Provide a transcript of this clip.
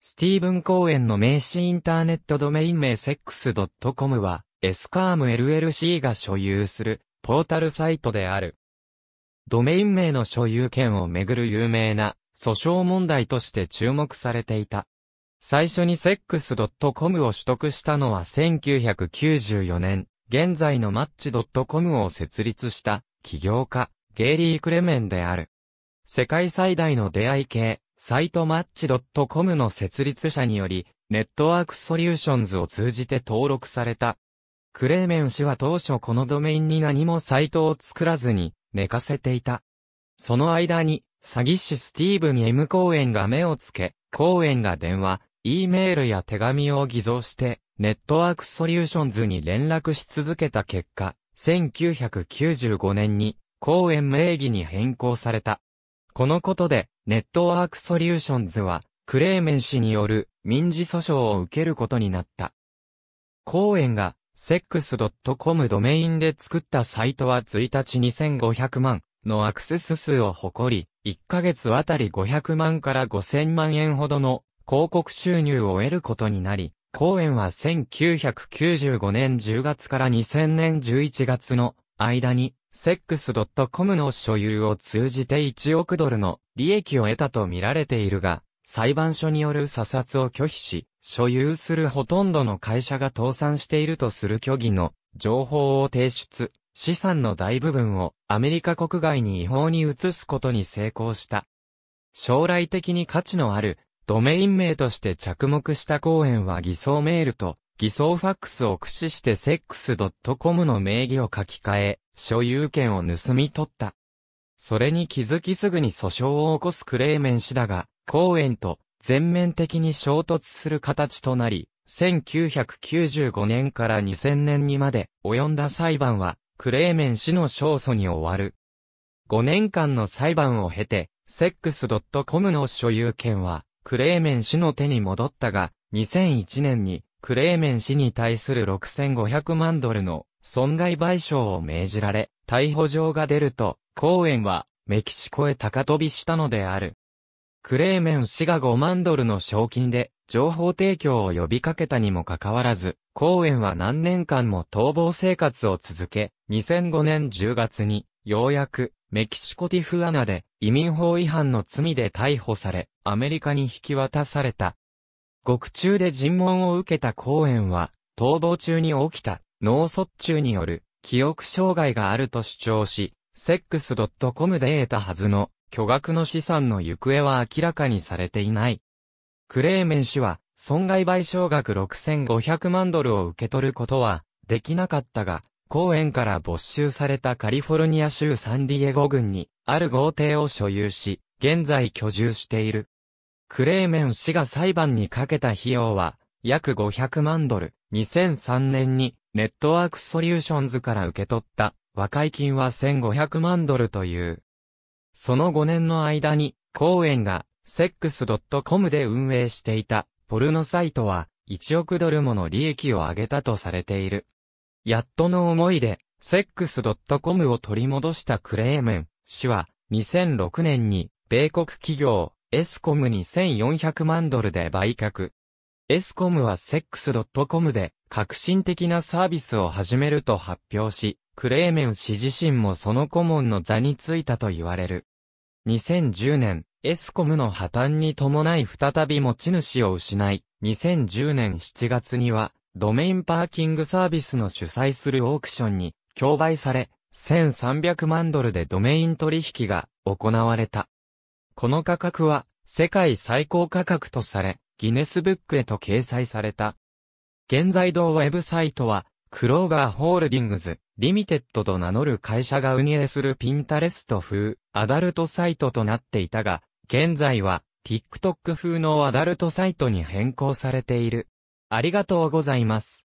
スティーブン・コーエンの名詞インターネットドメイン名セックス。c o m は、エスカーム LLC が所有するポータルサイトである。ドメイン名の所有権をめぐる有名な訴訟問題として注目されていた。最初にセックス。c o m を取得したのは1994年、現在のマッチ .com を設立した起業家、ゲイリー・クレメンである。世界最大の出会い系、サイトマッチ .com の設立者により、ネットワークソリューションズを通じて登録された。クレーメン氏は当初このドメインに何もサイトを作らずに寝かせていた。その間に、詐欺師スティーブンム。公園が目をつけ、公園が電話、E メールや手紙を偽造して、ネットワークソリューションズに連絡し続けた結果、1995年に公園名義に変更された。このことで、ネットワークソリューションズは、クレーメン氏による民事訴訟を受けることになった。コーエンが、sex.com ドメインで作ったサイトは1日2500万のアクセス数を誇り、1ヶ月あたり500万から5000万円ほどの広告収入を得ることになり、公園は1995年10月から2000年11月の間に、sex.com の所有を通じて1億ドルの利益を得たと見られているが、裁判所による査察を拒否し、所有するほとんどの会社が倒産しているとする虚偽の情報を提出、資産の大部分をアメリカ国外に違法に移すことに成功した。将来的に価値のあるドメイン名として着目した公演は偽装メールと偽装ファックスを駆使して sex.com の名義を書き換え、所有権を盗み取った。それに気づきすぐに訴訟を起こすクレーメン氏だが、公園と全面的に衝突する形となり、1995年から2000年にまで及んだ裁判は、クレーメン氏の勝訴に終わる。5年間の裁判を経て、セックス c o m の所有権は、クレーメン氏の手に戻ったが、2001年に、クレーメン氏に対する6500万ドルの損害賠償を命じられ、逮捕状が出ると、コーエンは、メキシコへ高飛びしたのである。クレーメン氏が5万ドルの賞金で、情報提供を呼びかけたにもかかわらず、コーエンは何年間も逃亡生活を続け、2005年10月に、ようやく、メキシコティフアナで移民法違反の罪で逮捕され、アメリカに引き渡された。獄中で尋問を受けた公園は、逃亡中に起きた脳卒中による記憶障害があると主張し、sex.com で得たはずの巨額の資産の行方は明らかにされていない。クレーメン氏は、損害賠償額6500万ドルを受け取ることはできなかったが、公園から没収されたカリフォルニア州サンディエゴ郡にある豪邸を所有し、現在居住している。クレーメン氏が裁判にかけた費用は約500万ドル。2003年にネットワークソリューションズから受け取った和解金は1500万ドルという。その5年の間に、公園が sex.com で運営していたポルノサイトは1億ドルもの利益を上げたとされている。やっとの思いで sex.com を取り戻したクレーメン氏は2006年に米国企業エスコムに1400万ドルで売却。エスコムは sex.com で革新的なサービスを始めると発表し、クレーメン氏自身もその顧問の座についたと言われる。2010年、エスコムの破綻に伴い再び持ち主を失い、2010年7月には、ドメインパーキングサービスの主催するオークションに、競売され、1300万ドルでドメイン取引が行われた。この価格は、世界最高価格とされ、ギネスブックへと掲載された。現在同ウェブサイトは、クローバーホールディングズ、リミテッドと名乗る会社が運営するピンタレスト風、アダルトサイトとなっていたが、現在は、TikTok 風のアダルトサイトに変更されている。ありがとうございます。